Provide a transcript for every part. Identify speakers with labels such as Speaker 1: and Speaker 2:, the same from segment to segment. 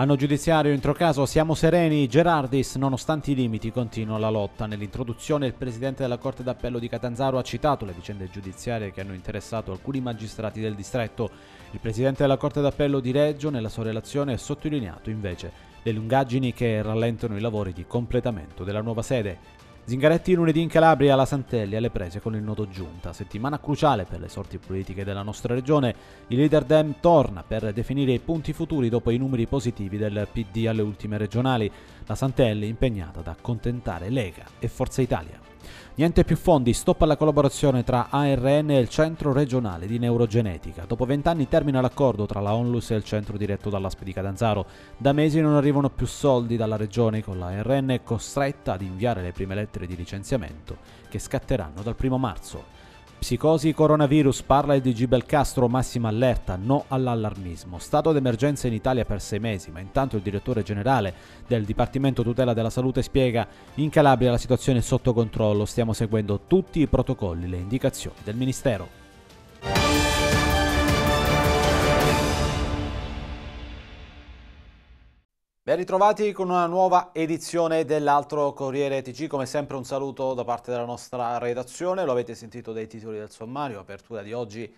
Speaker 1: Anno giudiziario in trocaso, siamo sereni, Gerardis, nonostante i limiti, continua la lotta. Nell'introduzione il presidente della Corte d'Appello di Catanzaro ha citato le vicende giudiziarie che hanno interessato alcuni magistrati del distretto. Il presidente della Corte d'Appello di Reggio nella sua relazione ha sottolineato invece le lungaggini che rallentano i lavori di completamento della nuova sede. Zingaretti lunedì in Calabria, la Santelli alle prese con il nodo giunta. Settimana cruciale per le sorti politiche della nostra regione. Il leader Dem torna per definire i punti futuri dopo i numeri positivi del PD alle ultime regionali. La Santelli impegnata ad accontentare Lega e Forza Italia. Niente più fondi, stop alla collaborazione tra ARN e il Centro regionale di neurogenetica. Dopo vent'anni termina l'accordo tra la Onlus e il centro diretto dall'Aspedica Danzaro. Da mesi non arrivano più soldi dalla regione con l'ARN costretta ad inviare le prime lettere di licenziamento che scatteranno dal primo marzo. Psicosi coronavirus, parla il DG Belcastro, massima allerta, no all'allarmismo. Stato d'emergenza in Italia per sei mesi, ma intanto il direttore generale del Dipartimento Tutela della Salute spiega in Calabria la situazione è sotto controllo, stiamo seguendo tutti i protocolli, le indicazioni del Ministero. Ben ritrovati con una nuova edizione dell'altro Corriere TG, come sempre un saluto da parte della nostra redazione, lo avete sentito dai titoli del sommario, apertura di oggi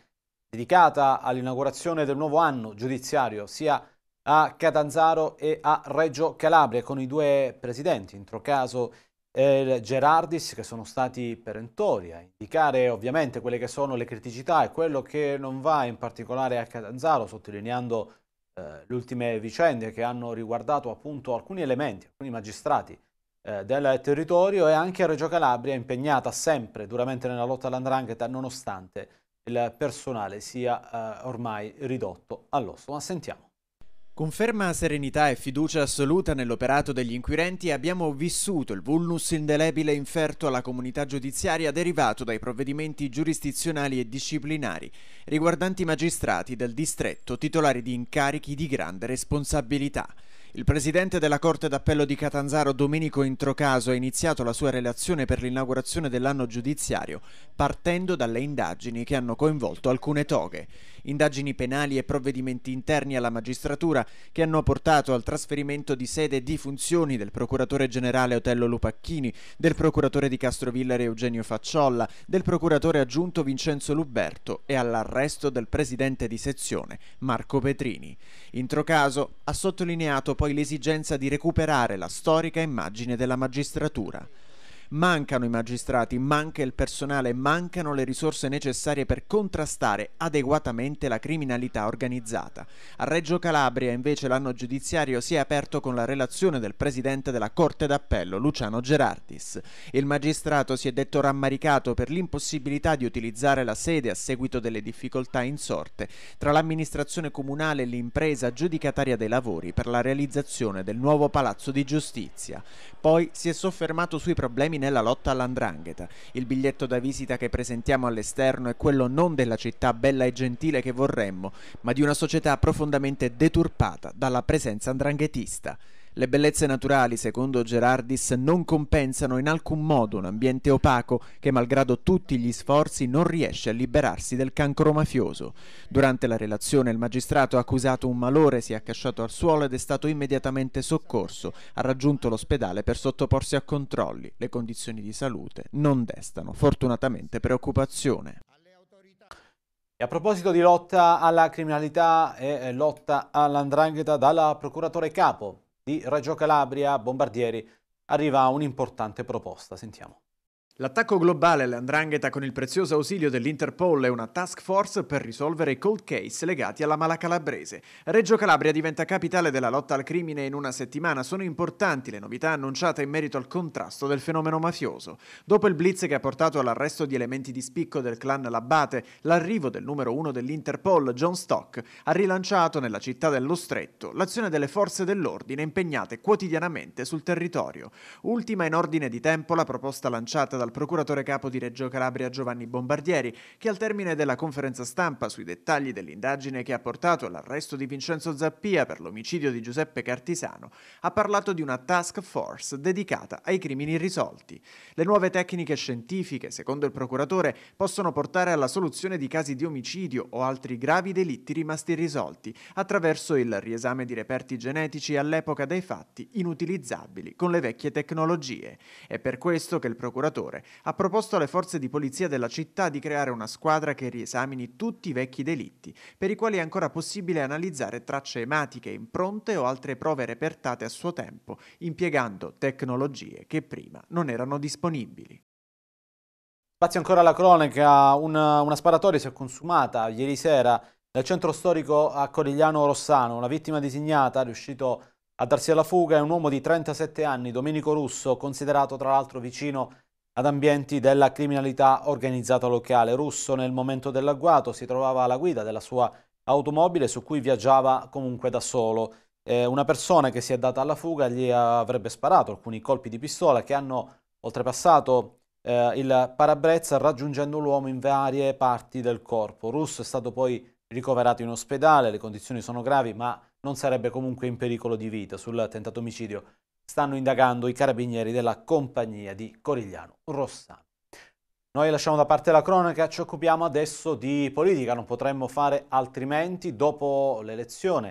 Speaker 1: dedicata all'inaugurazione del nuovo anno giudiziario sia a Catanzaro e a Reggio Calabria con i due presidenti, in trocaso eh, Gerardis che sono stati perentori a indicare ovviamente quelle che sono le criticità e quello che non va in particolare a Catanzaro, sottolineando eh, le ultime vicende che hanno riguardato appunto alcuni elementi, alcuni magistrati eh, del territorio e anche Reggio Calabria è impegnata sempre duramente nella lotta all'andrangheta nonostante il personale sia
Speaker 2: eh, ormai ridotto all'osso. Ma sentiamo. Conferma serenità e fiducia assoluta nell'operato degli inquirenti abbiamo vissuto il vulnus indelebile inferto alla comunità giudiziaria derivato dai provvedimenti giurisdizionali e disciplinari riguardanti magistrati del distretto titolari di incarichi di grande responsabilità. Il presidente della Corte d'Appello di Catanzaro, Domenico Introcaso, ha iniziato la sua relazione per l'inaugurazione dell'anno giudiziario, partendo dalle indagini che hanno coinvolto alcune toghe. Indagini penali e provvedimenti interni alla magistratura che hanno portato al trasferimento di sede e di funzioni del procuratore generale Otello Lupacchini, del procuratore di Castrovillare Eugenio Facciolla, del procuratore aggiunto Vincenzo Luberto e all'arresto del presidente di sezione Marco Petrini. Introcaso ha sottolineato poi l'esigenza di recuperare la storica immagine della magistratura, Mancano i magistrati, manca il personale, mancano le risorse necessarie per contrastare adeguatamente la criminalità organizzata. A Reggio Calabria invece l'anno giudiziario si è aperto con la relazione del presidente della Corte d'Appello, Luciano Gerardis. Il magistrato si è detto rammaricato per l'impossibilità di utilizzare la sede a seguito delle difficoltà insorte tra l'amministrazione comunale e l'impresa giudicataria dei lavori per la realizzazione del nuovo palazzo di giustizia. Poi si è soffermato sui problemi nella lotta all'andrangheta. Il biglietto da visita che presentiamo all'esterno è quello non della città bella e gentile che vorremmo, ma di una società profondamente deturpata dalla presenza andranghetista. Le bellezze naturali, secondo Gerardis, non compensano in alcun modo un ambiente opaco che, malgrado tutti gli sforzi, non riesce a liberarsi del cancro mafioso. Durante la relazione il magistrato ha accusato un malore, si è accasciato al suolo ed è stato immediatamente soccorso. Ha raggiunto l'ospedale per sottoporsi a controlli. Le condizioni di salute non destano, fortunatamente, preoccupazione.
Speaker 1: E a proposito di lotta alla criminalità e eh, lotta all'andrangheta, dalla procuratore capo di Reggio Calabria, Bombardieri, arriva un'importante proposta. Sentiamo.
Speaker 2: L'attacco globale all'andrangheta con il prezioso ausilio dell'Interpol e una task force per risolvere i cold case legati alla mala calabrese. Reggio Calabria diventa capitale della lotta al crimine in una settimana. Sono importanti le novità annunciate in merito al contrasto del fenomeno mafioso. Dopo il blitz che ha portato all'arresto di elementi di spicco del clan Labbate, l'arrivo del numero uno dell'Interpol, John Stock, ha rilanciato nella città dello Stretto l'azione delle forze dell'ordine impegnate quotidianamente sul territorio. Ultima in ordine di tempo la proposta lanciata da dal procuratore capo di Reggio Calabria Giovanni Bombardieri, che al termine della conferenza stampa sui dettagli dell'indagine che ha portato all'arresto di Vincenzo Zappia per l'omicidio di Giuseppe Cartisano, ha parlato di una task force dedicata ai crimini irrisolti. Le nuove tecniche scientifiche, secondo il procuratore, possono portare alla soluzione di casi di omicidio o altri gravi delitti rimasti irrisolti attraverso il riesame di reperti genetici all'epoca dei fatti inutilizzabili con le vecchie tecnologie. È per questo che il procuratore procuratore, ha proposto alle forze di polizia della città di creare una squadra che riesamini tutti i vecchi delitti, per i quali è ancora possibile analizzare tracce ematiche, impronte o altre prove repertate a suo tempo, impiegando tecnologie che prima non erano disponibili.
Speaker 1: Spazio ancora alla cronaca, una, una sparatoria si è consumata ieri sera nel centro storico a Corigliano Rossano, la vittima designata, riuscito a darsi alla fuga, è un uomo di 37 anni, Domenico Russo, considerato tra l'altro vicino a ad ambienti della criminalità organizzata locale russo nel momento dell'agguato si trovava alla guida della sua automobile su cui viaggiava comunque da solo. Eh, una persona che si è data alla fuga gli avrebbe sparato alcuni colpi di pistola che hanno oltrepassato eh, il parabrezza raggiungendo l'uomo in varie parti del corpo. Russo è stato poi ricoverato in ospedale, le condizioni sono gravi ma non sarebbe comunque in pericolo di vita sul tentato omicidio stanno indagando i carabinieri della compagnia di Corigliano Rossano. Noi lasciamo da parte la cronaca, ci occupiamo adesso di politica, non potremmo fare altrimenti dopo l'elezione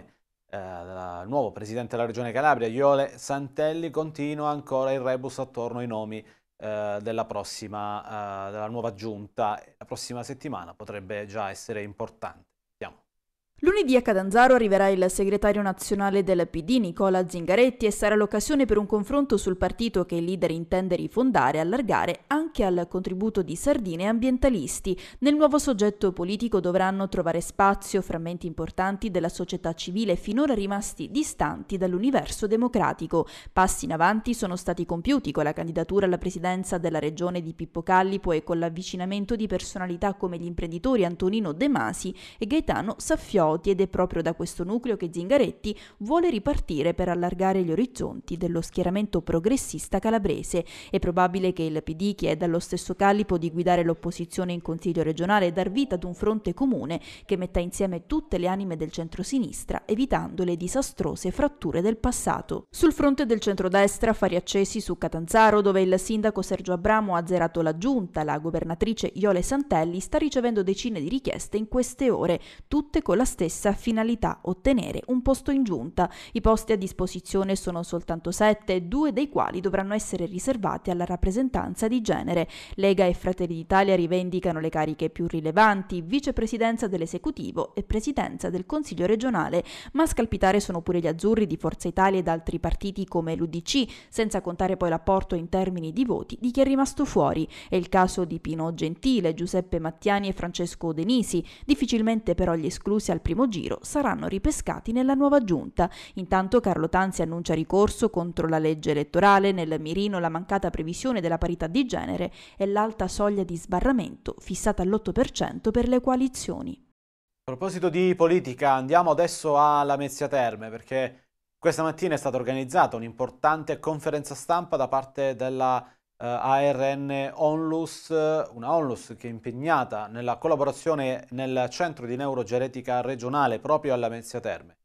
Speaker 1: eh, del nuovo presidente della regione Calabria, Iole Santelli, continua ancora il rebus attorno ai nomi eh, della, prossima, eh, della nuova giunta, la prossima settimana potrebbe già essere importante.
Speaker 3: Lunedì a Catanzaro arriverà il segretario nazionale del PD Nicola Zingaretti e sarà l'occasione per un confronto sul partito che il leader intende rifondare e allargare anche al contributo di sardine e ambientalisti. Nel nuovo soggetto politico dovranno trovare spazio frammenti importanti della società civile finora rimasti distanti dall'universo democratico. Passi in avanti sono stati compiuti con la candidatura alla presidenza della regione di Pippo Callipo e con l'avvicinamento di personalità come gli imprenditori Antonino De Masi e Gaetano Saffioli. Prodi ed è proprio da questo nucleo che Zingaretti vuole ripartire per allargare gli orizzonti dello schieramento progressista calabrese. È probabile che il PD chieda allo stesso calipo di guidare l'opposizione in Consiglio regionale e dar vita ad un fronte comune che metta insieme tutte le anime del centro-sinistra, evitando le disastrose fratture del passato. Sul fronte del centrodestra, fari accesi su Catanzaro, dove il sindaco Sergio Abramo ha azzerato la giunta, la governatrice Iole Santelli sta ricevendo decine di richieste in queste ore, tutte con la stessa stessa finalità, ottenere un posto in giunta. I posti a disposizione sono soltanto sette, due dei quali dovranno essere riservati alla rappresentanza di genere. Lega e Fratelli d'Italia rivendicano le cariche più rilevanti, vicepresidenza dell'esecutivo e presidenza del Consiglio regionale, ma a scalpitare sono pure gli azzurri di Forza Italia ed altri partiti come l'UDC, senza contare poi l'apporto in termini di voti di chi è rimasto fuori. È il caso di Pino Gentile, Giuseppe Mattiani e Francesco Denisi, difficilmente però gli esclusi al primo primo giro saranno ripescati nella nuova giunta. Intanto Carlo Tanzi annuncia ricorso contro la legge elettorale, nel mirino la mancata previsione della parità di genere e l'alta soglia di sbarramento fissata all'8% per le coalizioni. A
Speaker 1: proposito di politica, andiamo adesso a Lamezia Terme perché questa mattina è stata organizzata un'importante conferenza stampa da parte della eh, ARN Onlus, una Onlus che è impegnata nella collaborazione nel centro di neurogenetica regionale proprio alla Mezzia Terme.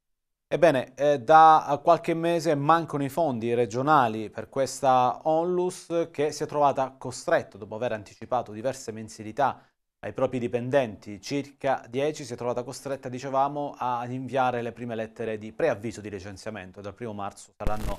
Speaker 1: Ebbene, eh, da qualche mese mancano i fondi regionali per questa Onlus che si è trovata costretta, dopo aver anticipato diverse mensilità ai propri dipendenti, circa 10, si è trovata costretta, dicevamo, ad inviare le prime lettere di preavviso di licenziamento. Dal 1 marzo saranno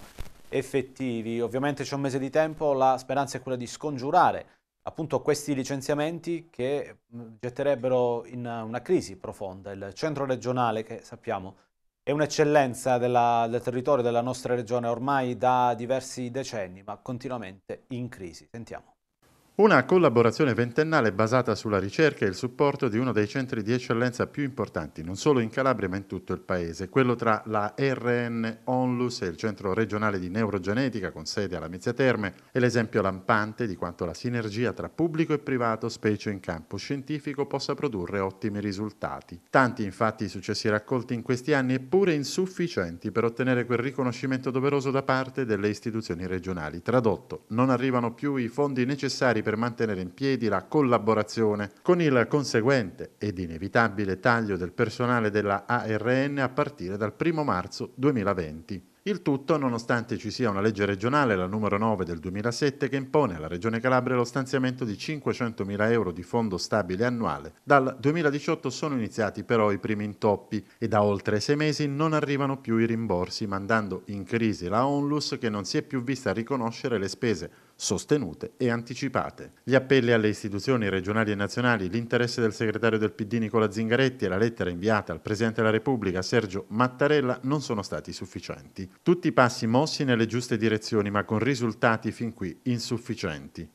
Speaker 1: effettivi. Ovviamente c'è un mese di tempo, la speranza è quella di scongiurare appunto questi licenziamenti che mm, getterebbero in una crisi profonda il centro regionale che sappiamo è un'eccellenza del territorio della nostra regione ormai da diversi decenni ma continuamente in crisi. Sentiamo.
Speaker 4: Una collaborazione ventennale basata sulla ricerca e il supporto di uno dei centri di eccellenza più importanti, non solo in Calabria ma in tutto il Paese, quello tra la RN Onlus e il Centro regionale di neurogenetica con sede alla Mezzia Terme, è l'esempio lampante di quanto la sinergia tra pubblico e privato, specie in campo scientifico, possa produrre ottimi risultati. Tanti infatti i successi raccolti in questi anni, eppure insufficienti per ottenere quel riconoscimento doveroso da parte delle istituzioni regionali. Tradotto, non arrivano più i fondi necessari per mantenere in piedi la collaborazione, con il conseguente ed inevitabile taglio del personale della ARN a partire dal 1 marzo 2020. Il tutto nonostante ci sia una legge regionale, la numero 9 del 2007, che impone alla Regione Calabria lo stanziamento di 500.000 euro di fondo stabile annuale. Dal 2018 sono iniziati però i primi intoppi e da oltre sei mesi non arrivano più i rimborsi, mandando in crisi la Onlus che non si è più vista riconoscere le spese sostenute e anticipate. Gli appelli alle istituzioni regionali e nazionali, l'interesse del segretario del PD Nicola Zingaretti e la lettera inviata al Presidente della Repubblica Sergio Mattarella non sono stati sufficienti. Tutti i passi mossi nelle giuste direzioni ma con risultati fin qui insufficienti.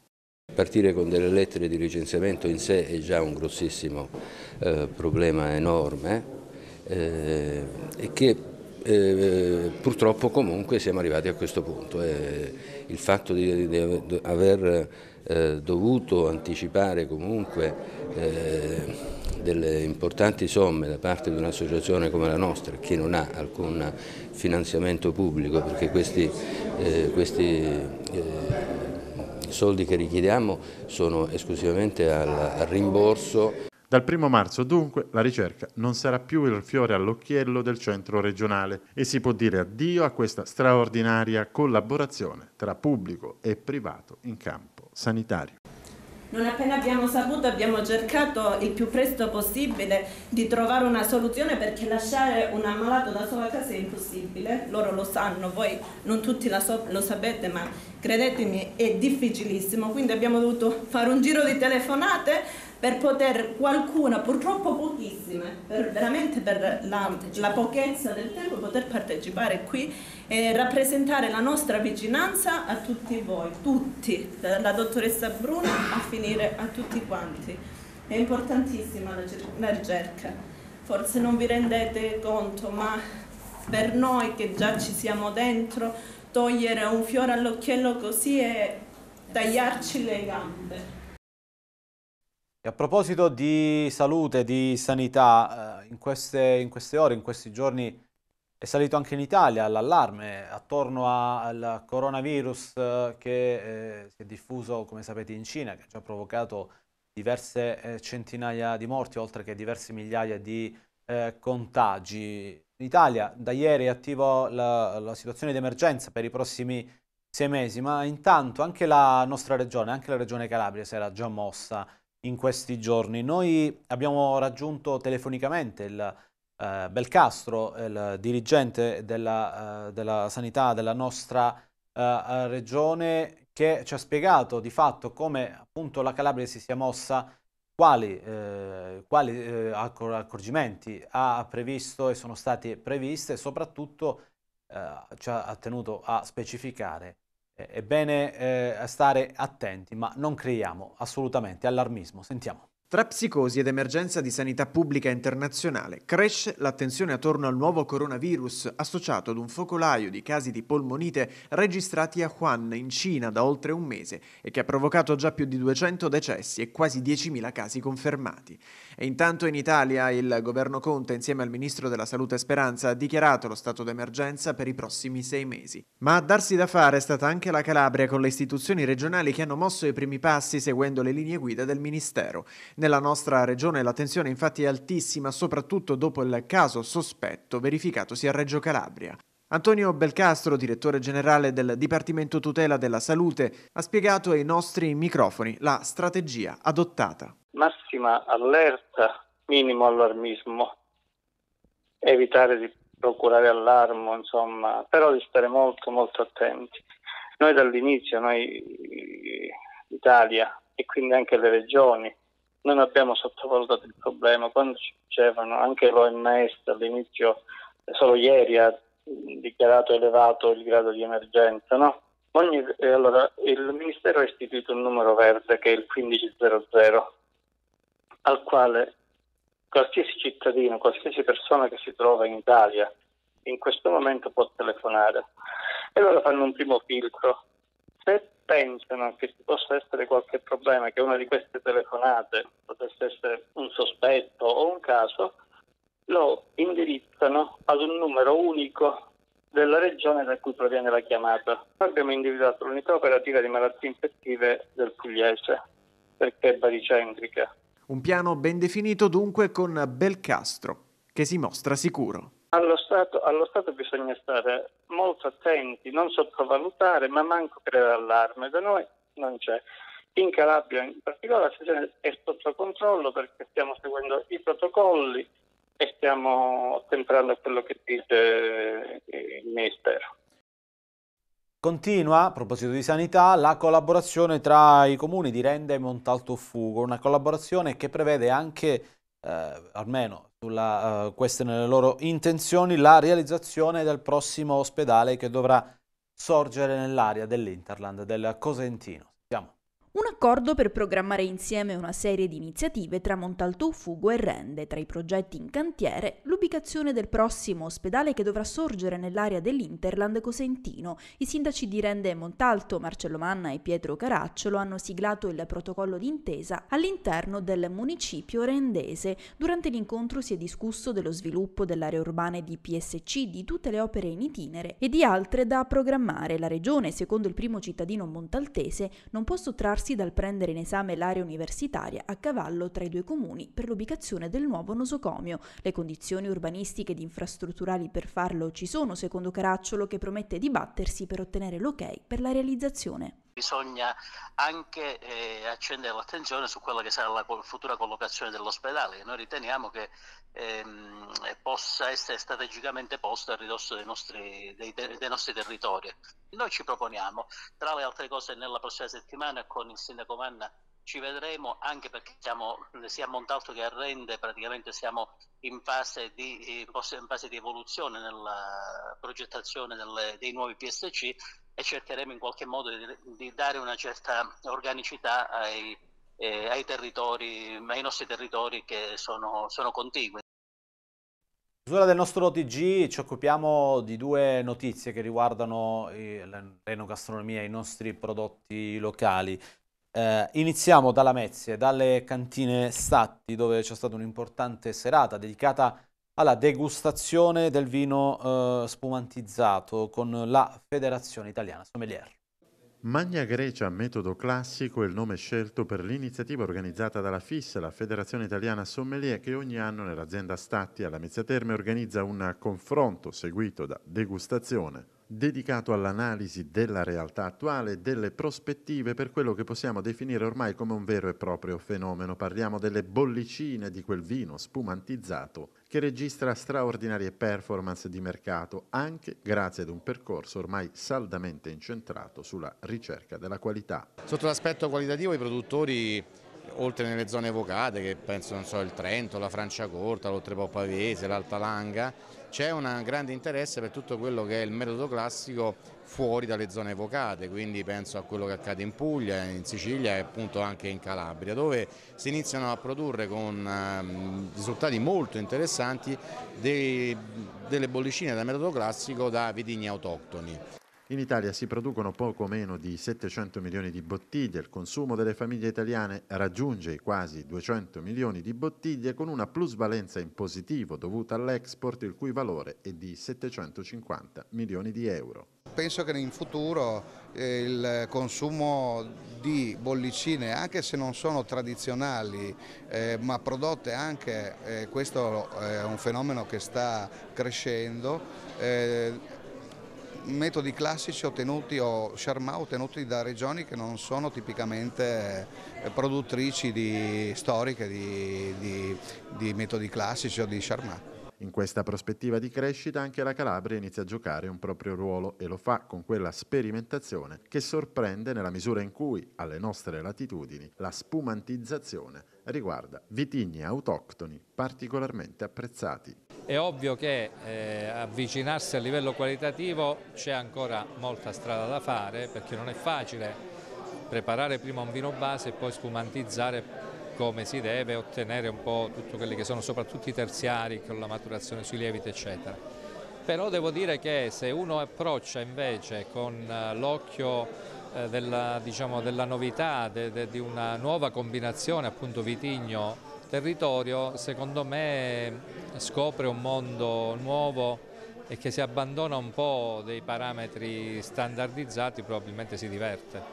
Speaker 4: Partire con delle lettere di licenziamento in sé è già un grossissimo eh, problema enorme eh, e che eh, purtroppo comunque siamo arrivati a questo punto. Eh, il fatto di, di aver eh, dovuto anticipare comunque eh, delle importanti somme da parte di un'associazione come la nostra che non ha alcun finanziamento pubblico perché questi, eh, questi eh, soldi che richiediamo sono esclusivamente al, al rimborso dal 1 marzo dunque la ricerca non sarà più il fiore all'occhiello del centro regionale e si può dire addio a questa straordinaria collaborazione tra pubblico e privato in campo sanitario.
Speaker 3: Non appena abbiamo saputo abbiamo cercato il più presto possibile di trovare una soluzione perché lasciare un ammalato da solo a casa è impossibile, loro lo sanno, voi non tutti so lo sapete ma credetemi è difficilissimo, quindi abbiamo dovuto fare un giro di telefonate per poter qualcuno, purtroppo pochissime, per, veramente per la, la, pochezza del tempo, poter partecipare qui e rappresentare la nostra vicinanza a tutti voi, tutti, dalla dottoressa Bruno a finire a tutti quanti. È importantissima la, la ricerca, forse non vi rendete conto, ma per noi che già ci siamo dentro, togliere un fiore all'occhiello così e tagliarci le gambe.
Speaker 1: E a proposito di salute, di sanità, eh, in queste, in queste ore, in questi giorni è salito anche in Italia l'allarme attorno a, al coronavirus eh, che eh, si è diffuso, come sapete, in Cina, che ci ha provocato diverse eh, centinaia di morti, oltre che diverse migliaia di eh, contagi. In Italia da ieri è attiva la, la situazione di emergenza per i prossimi sei mesi, ma intanto anche la nostra regione, anche la regione Calabria si era già mossa in questi giorni. Noi abbiamo raggiunto telefonicamente il eh, Belcastro, il dirigente della, eh, della sanità della nostra eh, regione, che ci ha spiegato di fatto come appunto la Calabria si sia mossa, quali, eh, quali eh, accorgimenti ha previsto e sono stati previsti e soprattutto eh, ci ha tenuto a specificare è bene eh, stare attenti, ma non creiamo
Speaker 2: assolutamente allarmismo. Sentiamo. Tra psicosi ed emergenza di sanità pubblica internazionale cresce l'attenzione attorno al nuovo coronavirus associato ad un focolaio di casi di polmonite registrati a Wuhan in Cina da oltre un mese e che ha provocato già più di 200 decessi e quasi 10.000 casi confermati. E intanto in Italia il governo Conte insieme al ministro della Salute Speranza ha dichiarato lo stato d'emergenza per i prossimi sei mesi. Ma a darsi da fare è stata anche la Calabria con le istituzioni regionali che hanno mosso i primi passi seguendo le linee guida del Ministero. Nella nostra regione la tensione infatti è altissima, soprattutto dopo il caso sospetto verificatosi a Reggio Calabria. Antonio Belcastro, direttore generale del Dipartimento Tutela della Salute, ha spiegato ai nostri microfoni la strategia adottata.
Speaker 5: Massima allerta, minimo allarmismo, evitare di procurare allarmo, insomma, però di stare molto molto attenti. Noi dall'inizio, noi l'Italia eh, e quindi anche le regioni, non abbiamo sottovalutato il problema. Quando ci dicevano, anche l'OMS all'inizio, eh, solo ieri ha dichiarato elevato il grado di emergenza, no? Ogni, eh, allora, il Ministero ha istituito un numero verde che è il 1500, al quale qualsiasi cittadino, qualsiasi persona che si trova in Italia in questo momento può telefonare. E loro allora fanno un primo filtro. Se pensano che ci possa essere qualche problema, che una di queste telefonate potesse essere un sospetto o un caso, lo indirizzano ad un numero unico della regione da cui proviene la chiamata. Noi abbiamo individuato l'unità operativa di malattie infettive del Pugliese, perché è baricentrica.
Speaker 2: Un piano ben definito dunque con Belcastro, che si mostra sicuro.
Speaker 5: Allo Stato, allo Stato, bisogna stare molto attenti, non sottovalutare, ma manco creare allarme. Da noi non c'è. In Calabria in particolare la situazione è sotto controllo perché stiamo seguendo i protocolli e stiamo temperando quello che dice il Ministero.
Speaker 1: Continua, a proposito di sanità, la collaborazione tra i comuni di Renda e Montalto Fugo, una collaborazione che prevede anche, eh, almeno sulla, uh, queste nelle loro intenzioni, la realizzazione del prossimo ospedale che dovrà sorgere nell'area dell'Interland del Cosentino. Siamo.
Speaker 3: Un accordo per programmare insieme una serie di iniziative tra Montalto, Fugo e Rende. Tra i progetti in cantiere, l'ubicazione del prossimo ospedale che dovrà sorgere nell'area dell'Interland Cosentino. I sindaci di Rende e Montalto, Marcello Manna e Pietro Caracciolo, hanno siglato il protocollo d'intesa all'interno del municipio rendese. Durante l'incontro si è discusso dello sviluppo dell'area urbana di PSC, di tutte le opere in itinere e di altre da programmare. La regione, secondo il primo cittadino montaltese, non può sottrarsi salvarsi dal prendere in esame l'area universitaria a cavallo tra i due comuni per l'ubicazione del nuovo nosocomio. Le condizioni urbanistiche ed infrastrutturali per farlo ci sono, secondo Caracciolo, che promette di battersi per ottenere l'ok per la realizzazione
Speaker 5: bisogna anche eh, accendere l'attenzione su quella che sarà la futura collocazione dell'ospedale, che noi riteniamo che ehm, possa essere strategicamente posta a ridosso dei nostri, dei, dei nostri, territori. Noi ci proponiamo, tra le altre cose, nella prossima settimana con il Sindaco Manna ci vedremo anche perché siamo sia a Montalto che a Rende praticamente siamo in fase di, in fase di evoluzione nella progettazione delle, dei nuovi PSC e cercheremo in qualche modo di, di dare una certa organicità ai, eh, ai, ai nostri territori che sono, sono contigui.
Speaker 1: Sulla del nostro OTG ci occupiamo di due notizie che riguardano eh, l'enogastronomia e i nostri prodotti locali. Eh, iniziamo dalla Mezie, dalle cantine Statti, dove c'è stata un'importante serata dedicata a alla degustazione del vino eh, spumantizzato con la Federazione Italiana Sommelier.
Speaker 4: Magna Grecia Metodo Classico è il nome scelto per l'iniziativa organizzata dalla FIS, la Federazione Italiana Sommelier, che ogni anno nell'azienda Statti alla Mezzia Terme organizza un confronto seguito da degustazione dedicato all'analisi della realtà attuale e delle prospettive per quello che possiamo definire ormai come un vero e proprio fenomeno. Parliamo delle bollicine di quel vino spumantizzato che registra straordinarie performance di mercato anche grazie ad un percorso ormai saldamente incentrato sulla ricerca della qualità. Sotto l'aspetto qualitativo i produttori oltre nelle zone evocate che penso non so il Trento, la Francia Corta, l'Oltrepò Pavese, l'Alta Langa c'è un grande interesse per tutto quello che è il metodo classico fuori dalle zone evocate, quindi penso a quello che accade in Puglia, in Sicilia e appunto anche in Calabria, dove si iniziano a produrre con ehm, risultati molto interessanti dei, delle bollicine da metodo classico da vitigni autoctoni. In Italia si producono poco meno di 700 milioni di bottiglie, il consumo delle famiglie italiane raggiunge i quasi 200 milioni di bottiglie con una plusvalenza in positivo dovuta all'export il cui valore è di 750 milioni di euro.
Speaker 1: Penso che in futuro eh, il consumo di bollicine, anche se non sono tradizionali, eh, ma prodotte anche, eh, questo è un fenomeno
Speaker 5: che sta crescendo, metodi classici ottenuti o charmat ottenuti da regioni che non sono tipicamente eh,
Speaker 1: produttrici di, storiche di, di, di metodi classici o di charmat.
Speaker 4: In questa prospettiva di crescita anche la Calabria inizia a giocare un proprio ruolo e lo fa con quella sperimentazione che sorprende nella misura in cui, alle nostre latitudini, la spumantizzazione riguarda vitigni autoctoni particolarmente apprezzati. È ovvio che eh, avvicinarsi a livello qualitativo c'è ancora molta strada da fare perché non è facile preparare prima un vino base e poi spumantizzare come si deve ottenere un po' tutti quelli che sono soprattutto i terziari con la maturazione sui lieviti eccetera. Però devo dire che se uno approccia invece con eh, l'occhio eh, della, diciamo, della, novità, de, de, di una nuova combinazione appunto vitigno-territorio, secondo me eh, scopre un mondo nuovo e che si abbandona un po' dei parametri standardizzati probabilmente si diverte.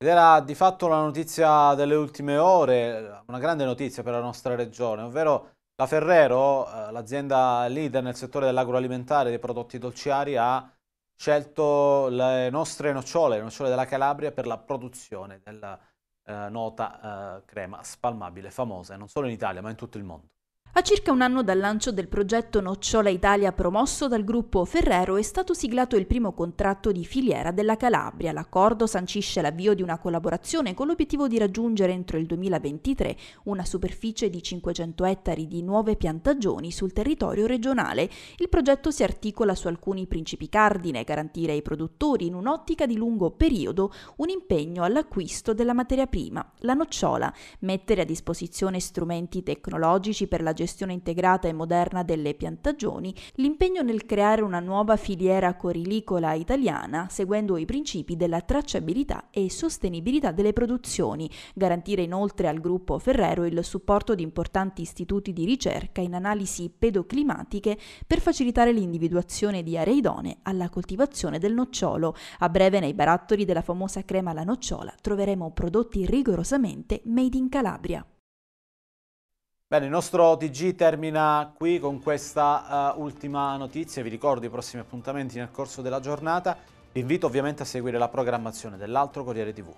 Speaker 1: Ed era di fatto la notizia delle ultime ore, una grande notizia per la nostra regione, ovvero la Ferrero, eh, l'azienda leader nel settore dell'agroalimentare e dei prodotti dolciari, ha scelto le nostre nocciole, le nocciole della Calabria, per la produzione della eh, nota eh, crema spalmabile, famosa non solo in Italia ma in tutto il mondo.
Speaker 3: A circa un anno dal lancio del progetto Nocciola Italia promosso dal gruppo Ferrero è stato siglato il primo contratto di filiera della Calabria. L'accordo sancisce l'avvio di una collaborazione con l'obiettivo di raggiungere entro il 2023 una superficie di 500 ettari di nuove piantagioni sul territorio regionale. Il progetto si articola su alcuni principi cardine, garantire ai produttori in un'ottica di lungo periodo un impegno all'acquisto della materia prima, la nocciola, mettere a disposizione strumenti tecnologici per la gestione gestione integrata e moderna delle piantagioni, l'impegno nel creare una nuova filiera corilicola italiana, seguendo i principi della tracciabilità e sostenibilità delle produzioni, garantire inoltre al gruppo Ferrero il supporto di importanti istituti di ricerca in analisi pedoclimatiche per facilitare l'individuazione di aree idonee alla coltivazione del nocciolo. A breve nei barattoli della famosa crema alla nocciola troveremo prodotti rigorosamente made in Calabria.
Speaker 1: Bene, il nostro TG termina qui con questa uh, ultima notizia, vi ricordo i prossimi appuntamenti nel corso della giornata, vi invito ovviamente a seguire la programmazione dell'altro Corriere TV.